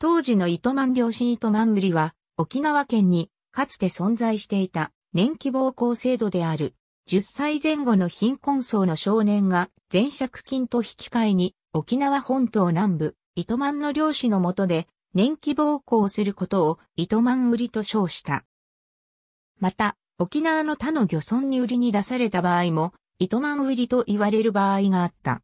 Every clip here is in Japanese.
当時の糸満漁師糸満売りは、沖縄県にかつて存在していた年期暴行制度である。10歳前後の貧困層の少年が前借金と引き換えに沖縄本島南部糸満の漁師のもとで年期暴行することを糸満売りと称した。また、沖縄の他の漁村に売りに出された場合も糸満売りと言われる場合があった。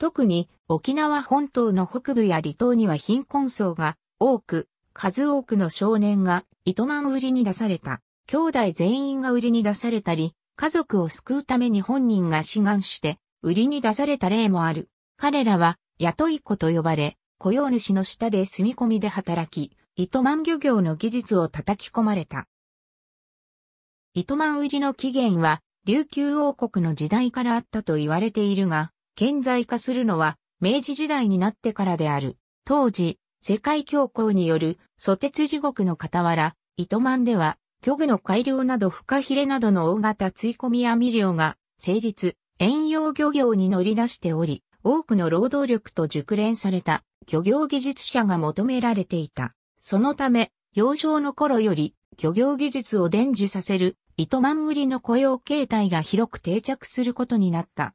特に沖縄本島の北部や離島には貧困層が多く、数多くの少年が糸満売りに出された。兄弟全員が売りに出されたり、家族を救うために本人が志願して売りに出された例もある。彼らは雇い子と呼ばれ、雇用主の下で住み込みで働き、糸満漁業の技術を叩き込まれた。糸満売りの起源は琉球王国の時代からあったと言われているが、顕在化するのは明治時代になってからである。当時、世界恐慌による蘇鉄地獄の傍ら、糸満では、漁具の改良などフカヒレなどの大型追い込み網漁が成立、遠洋漁業に乗り出しており、多くの労働力と熟練された漁業技術者が求められていた。そのため、幼少の頃より漁業技術を伝授させる糸満売りの雇用形態が広く定着することになった。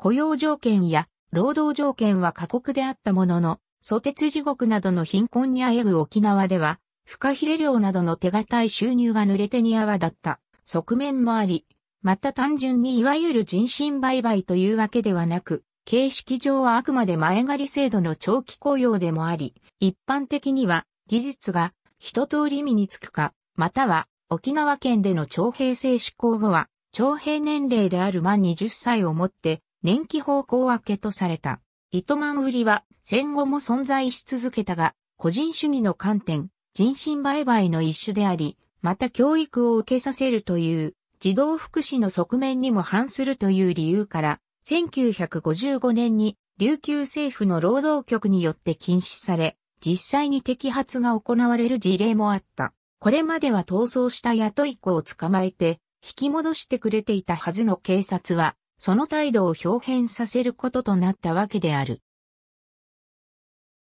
雇用条件や労働条件は過酷であったものの、蘇鉄地獄などの貧困にあえぐ沖縄では、フカヒレ漁などの手堅い収入が濡れてに泡だった側面もあり、また単純にいわゆる人身売買というわけではなく、形式上はあくまで前借り制度の長期雇用でもあり、一般的には技術が一通り身につくか、または沖縄県での徴兵制施行後は、徴兵年齢である満20歳をもって年季方向明けとされた。糸満売りは戦後も存在し続けたが、個人主義の観点、人身売買の一種であり、また教育を受けさせるという児童福祉の側面にも反するという理由から、1955年に琉球政府の労働局によって禁止され、実際に摘発が行われる事例もあった。これまでは逃走した雇い子を捕まえて、引き戻してくれていたはずの警察は、その態度を表変させることとなったわけである。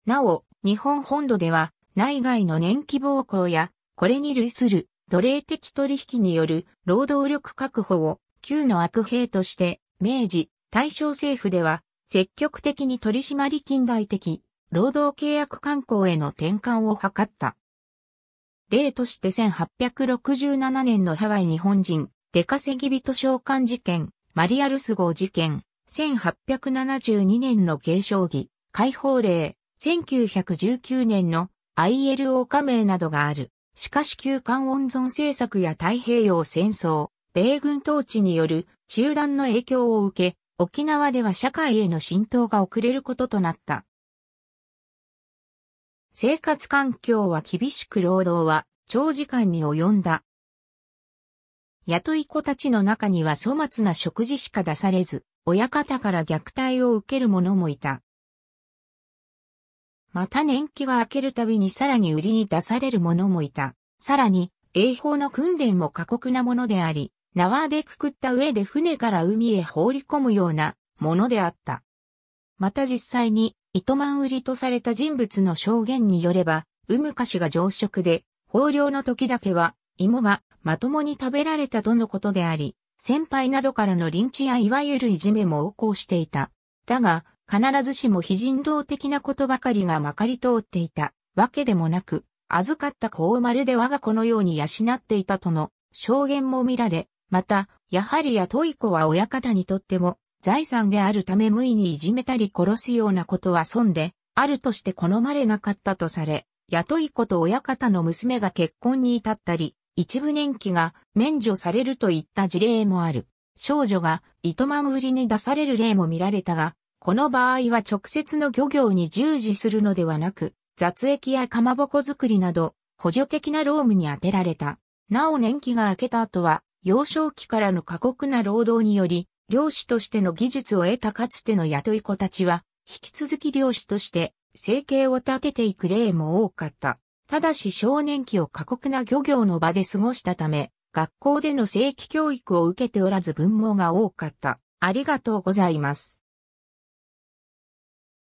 なお、日本本土では、内外の年季暴行や、これに類する奴隷的取引による労働力確保を旧の悪兵として、明治、大正政府では、積極的に取締り近代的、労働契約慣行への転換を図った。例として1867年のハワイ日本人出稼ぎ人召喚事件、マリアルス号事件、1872年の継承儀、解放令、1919年の ILO 加盟などがある。しかし旧館温存政策や太平洋戦争、米軍統治による中断の影響を受け、沖縄では社会への浸透が遅れることとなった。生活環境は厳しく労働は長時間に及んだ。雇い子たちの中には粗末な食事しか出されず、親方から虐待を受ける者もいた。また年季が明けるたびにさらに売りに出される者もいた。さらに、英法の訓練も過酷なものであり、縄でくくった上で船から海へ放り込むようなものであった。また実際に、糸満売りとされた人物の証言によれば、うむかしが常食で、豊漁の時だけは、芋がまともに食べられたとのことであり、先輩などからの臨チやいわゆるいじめも横行していた。だが、必ずしも非人道的なことばかりがまかり通っていたわけでもなく、預かった子をまるで我が子のように養っていたとの証言も見られ、また、やはり雇い子は親方にとっても財産であるため無意にいじめたり殺すようなことは損で、あるとして好まれなかったとされ、雇い子と親方の娘が結婚に至ったり、一部年期が免除されるといった事例もある。少女が糸まむりに出される例も見られたが、この場合は直接の漁業に従事するのではなく、雑液やかまぼこ作りなど、補助的な労務に充てられた。なお年期が明けた後は、幼少期からの過酷な労働により、漁師としての技術を得たかつての雇い子たちは、引き続き漁師として、生計を立てていく例も多かった。ただし少年期を過酷な漁業の場で過ごしたため、学校での正規教育を受けておらず文盲が多かった。ありがとうございます。